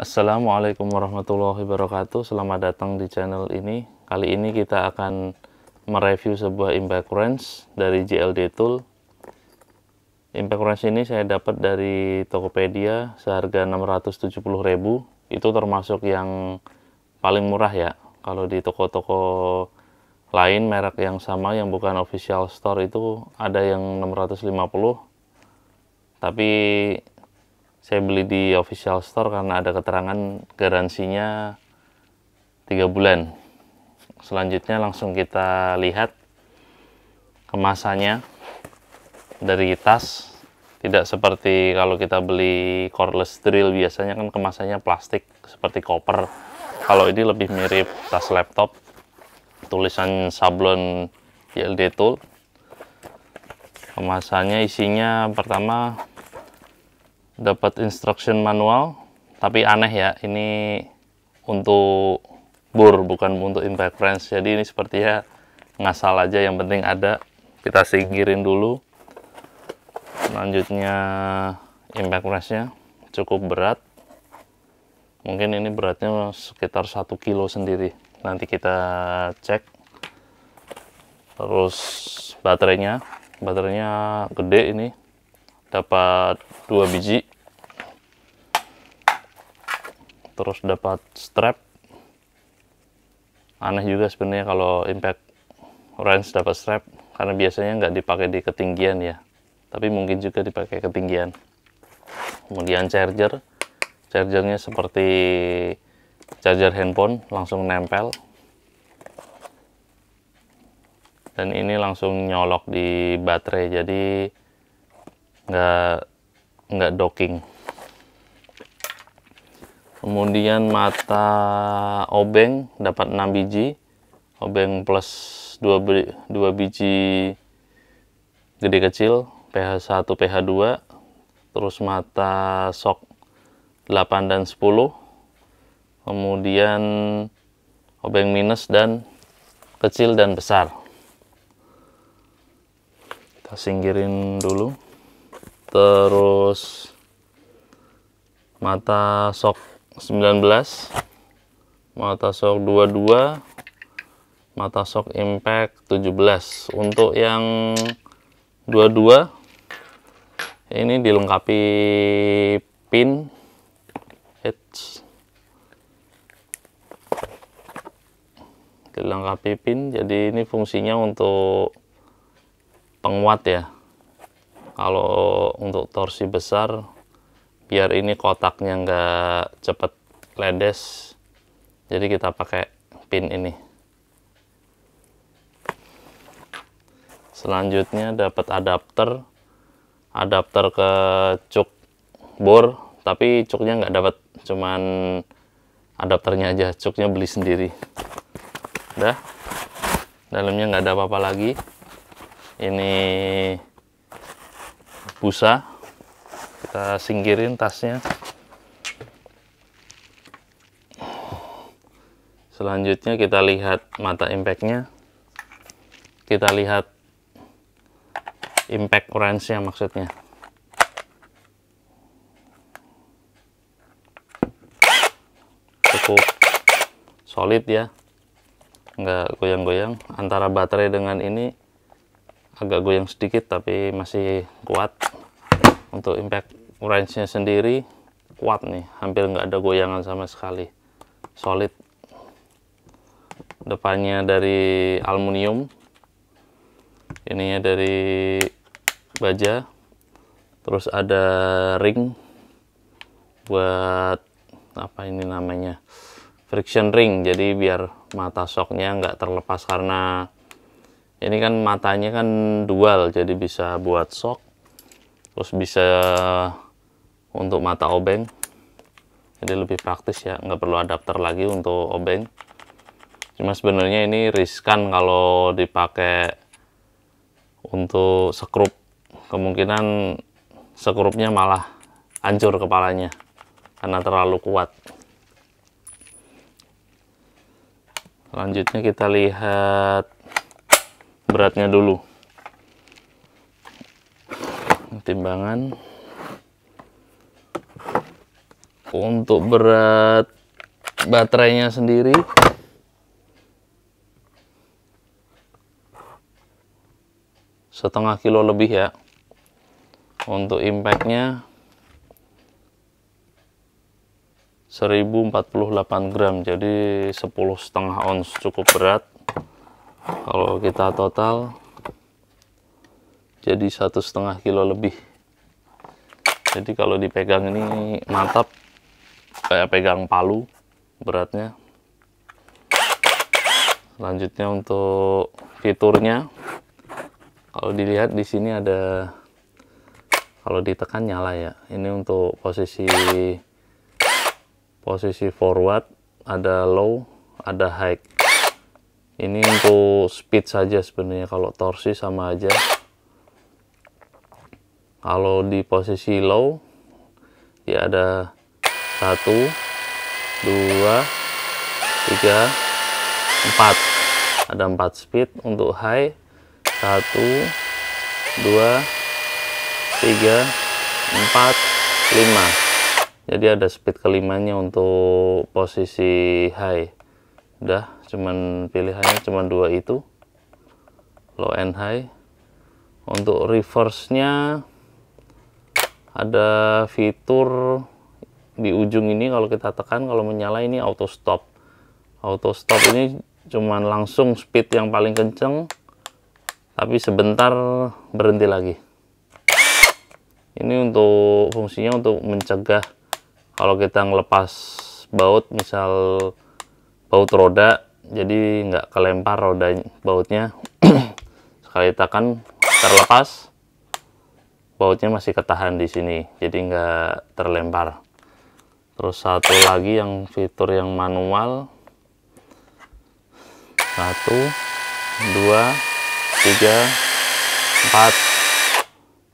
Assalamualaikum warahmatullahi wabarakatuh Selamat datang di channel ini Kali ini kita akan mereview sebuah impact wrench dari JLD Tool Impact wrench ini saya dapat dari Tokopedia seharga 670.000 Itu termasuk yang paling murah ya Kalau di toko-toko lain merek yang sama yang bukan official store itu ada yang 650 tapi saya beli di official store karena ada keterangan garansinya tiga bulan selanjutnya langsung kita lihat kemasannya dari tas tidak seperti kalau kita beli cordless drill biasanya kan kemasannya plastik seperti koper kalau ini lebih mirip tas laptop tulisan sablon YLD tool kemasannya isinya pertama dapat instruction manual tapi aneh ya ini untuk bur bukan untuk impact wrench. jadi ini sepertinya ngasal aja yang penting ada kita singkirin dulu selanjutnya impact wrenchnya cukup berat mungkin ini beratnya sekitar satu kilo sendiri nanti kita cek terus baterainya baterainya gede ini dapat dua biji terus dapat strap aneh juga sebenarnya kalau impact range dapat strap karena biasanya nggak dipakai di ketinggian ya tapi mungkin juga dipakai ketinggian kemudian charger chargernya seperti charger handphone langsung nempel dan ini langsung nyolok di baterai jadi nggak nggak docking kemudian mata obeng dapat 6 biji obeng plus 2, 2 biji gede kecil PH1 PH2 terus mata sok 8 dan 10 kemudian obeng minus dan kecil dan besar kita singkirin dulu terus mata sok 19 mata sok 22 mata sok impact 17 untuk yang 22 ini dilengkapi pin H dilengkapi pin jadi ini fungsinya untuk penguat ya kalau untuk torsi besar biar ini kotaknya nggak cepet ledes jadi kita pakai pin ini selanjutnya dapat adapter adapter ke cuk bor tapi cuknya nggak dapat cuman adapternya aja cuknya beli sendiri udah dalamnya nggak ada apa-apa lagi ini busa kita singkirin tasnya selanjutnya kita lihat mata impactnya kita lihat impact orange nya maksudnya cukup solid ya nggak goyang-goyang antara baterai dengan ini agak goyang sedikit tapi masih kuat untuk impact Range nya sendiri kuat nih hampir nggak ada goyangan sama sekali solid depannya dari aluminium ininya dari baja terus ada ring buat apa ini namanya friction ring jadi biar mata soknya nggak terlepas karena ini kan matanya kan dual jadi bisa buat sok terus bisa untuk mata obeng jadi lebih praktis ya nggak perlu adapter lagi untuk obeng cuma sebenarnya ini riskan kalau dipakai untuk sekrup kemungkinan sekrupnya malah hancur kepalanya karena terlalu kuat selanjutnya kita lihat beratnya dulu timbangan untuk berat baterainya sendiri setengah kilo lebih ya untuk impactnya 1048 gram jadi 10 setengah ons cukup berat kalau kita total jadi satu setengah kilo lebih jadi kalau dipegang ini mantap kayak pegang palu beratnya selanjutnya untuk fiturnya kalau dilihat di sini ada kalau ditekan nyala ya ini untuk posisi posisi forward ada low ada high ini untuk speed saja sebenarnya kalau torsi sama aja kalau di posisi low ya ada satu dua tiga empat ada empat speed untuk high satu dua tiga empat lima jadi ada speed kelimanya untuk posisi high udah cuman pilihannya cuman dua itu low and high untuk reverse nya ada fitur di ujung ini kalau kita tekan kalau menyala ini auto stop auto stop ini cuman langsung speed yang paling kenceng tapi sebentar berhenti lagi ini untuk fungsinya untuk mencegah kalau kita ngelepas baut misal baut roda jadi nggak kelempar roda bautnya sekali tekan terlepas bautnya masih ketahan di sini jadi nggak terlempar terus satu lagi yang fitur yang manual satu dua tiga empat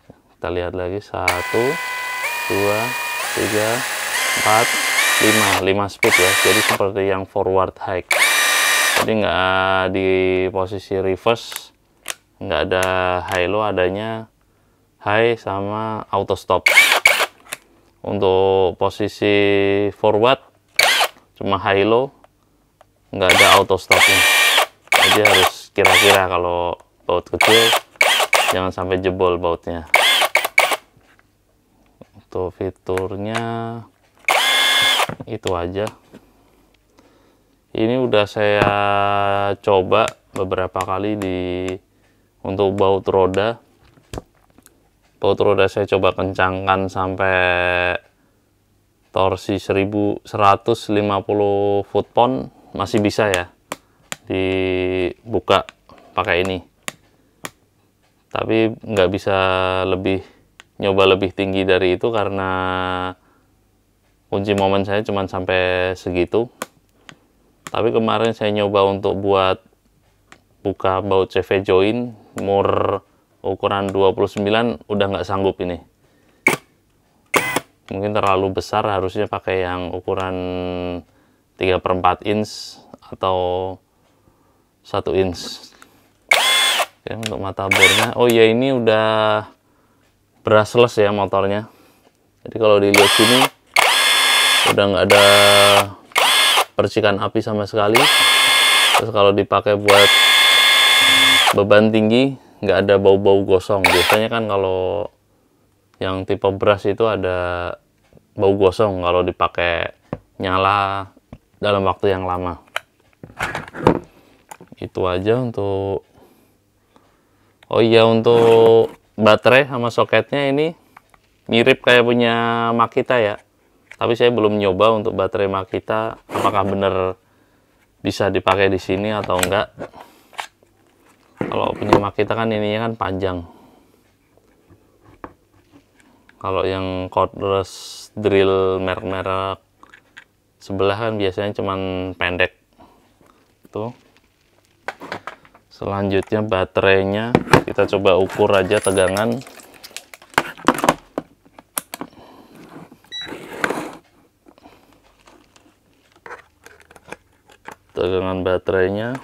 kita lihat lagi satu dua tiga empat lima lima speed ya jadi seperti yang forward hike jadi nggak di posisi reverse nggak ada high low adanya high sama auto stop untuk posisi forward cuma high low nggak ada auto stopping, jadi harus kira-kira kalau baut kecil jangan sampai jebol bautnya untuk fiturnya itu aja ini udah saya coba beberapa kali di untuk baut roda baut roda saya coba kencangkan sampai torsi 1150 foot pound masih bisa ya dibuka pakai ini tapi nggak bisa lebih nyoba lebih tinggi dari itu karena kunci momen saya cuma sampai segitu tapi kemarin saya nyoba untuk buat buka baut CV join mur ukuran 29 udah nggak sanggup ini mungkin terlalu besar harusnya pakai yang ukuran 3 per 4 inch atau 1 inch Oke, untuk mata bornya oh ya ini udah brushless ya motornya jadi kalau dilihat sini udah nggak ada percikan api sama sekali terus kalau dipakai buat beban tinggi nggak ada bau-bau gosong. Biasanya kan kalau yang tipe beras itu ada bau gosong kalau dipakai nyala dalam waktu yang lama. Itu aja untuk Oh iya untuk baterai sama soketnya ini mirip kayak punya Makita ya. Tapi saya belum nyoba untuk baterai Makita apakah benar bisa dipakai di sini atau enggak kalau penyemak kita kan ininya kan panjang kalau yang cordless drill merek-merek sebelah kan biasanya cuman pendek tuh selanjutnya baterainya kita coba ukur aja tegangan tegangan baterainya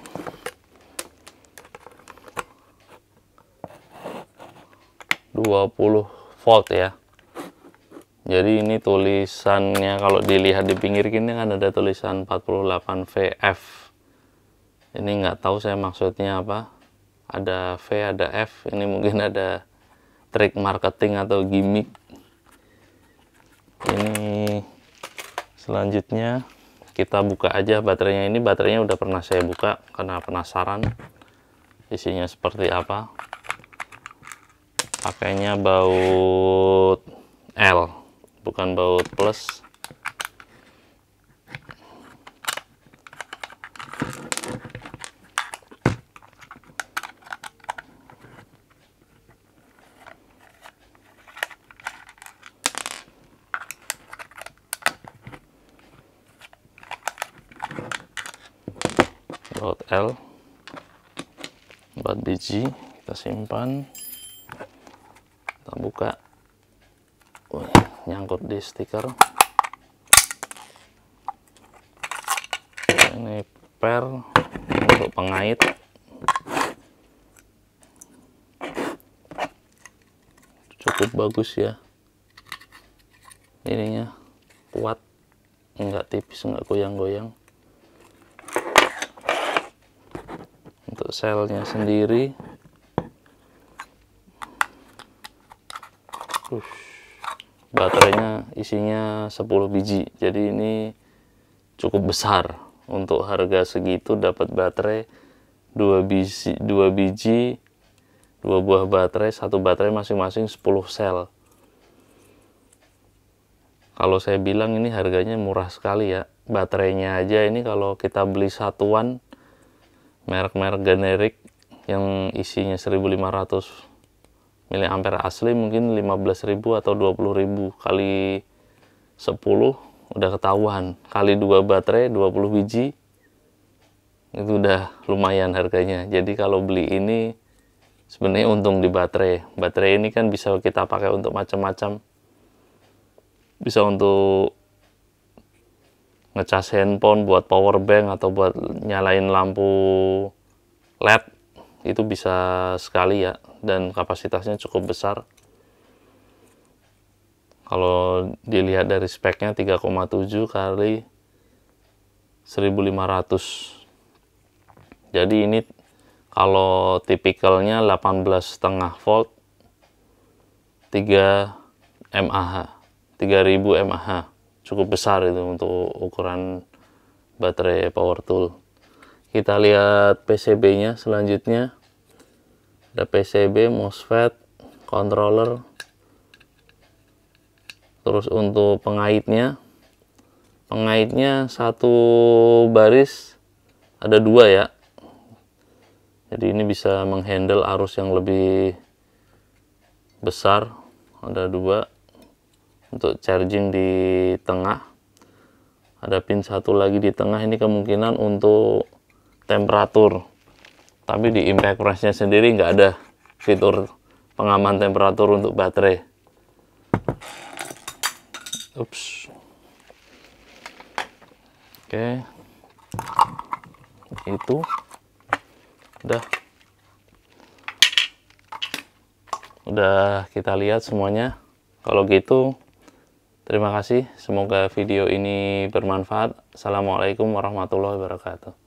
20 volt ya jadi ini tulisannya kalau dilihat di pinggir gini kan ada tulisan 48 VF ini nggak tahu saya maksudnya apa ada V ada F ini mungkin ada trik marketing atau gimmick ini selanjutnya kita buka aja baterainya ini baterainya udah pernah saya buka karena penasaran isinya seperti apa pakainya baut L bukan baut plus baut L buat biji kita simpan buka nyangkut di stiker ini per untuk pengait cukup bagus ya ininya kuat enggak tipis enggak goyang-goyang untuk selnya sendiri baterainya isinya 10 biji jadi ini cukup besar untuk harga segitu dapat baterai 2 biji 2 biji 2 buah baterai satu baterai masing-masing 10 sel kalau saya bilang ini harganya murah sekali ya baterainya aja ini kalau kita beli satuan merek-merek generik yang isinya 1500 mili ampere asli mungkin 15.000 atau 20.000 kali 10 udah ketahuan kali dua baterai 20 biji itu udah lumayan harganya jadi kalau beli ini sebenarnya untung di baterai baterai ini kan bisa kita pakai untuk macam-macam bisa untuk ngecas handphone buat power bank atau buat nyalain lampu LED itu bisa sekali ya dan kapasitasnya cukup besar kalau dilihat dari speknya 3,7 kali 1500 jadi ini kalau tipikalnya 18,5 volt 3 mAh 3000 mAh cukup besar itu untuk ukuran baterai power tool kita lihat PCB-nya selanjutnya. Ada PCB, MOSFET, controller. Terus untuk pengaitnya. Pengaitnya satu baris ada dua ya. Jadi ini bisa menghandle arus yang lebih besar. Ada dua untuk charging di tengah. Ada pin satu lagi di tengah ini kemungkinan untuk temperatur tapi di impact pressnya sendiri nggak ada fitur pengaman temperatur untuk baterai ups oke itu udah udah kita lihat semuanya kalau gitu terima kasih semoga video ini bermanfaat assalamualaikum warahmatullahi wabarakatuh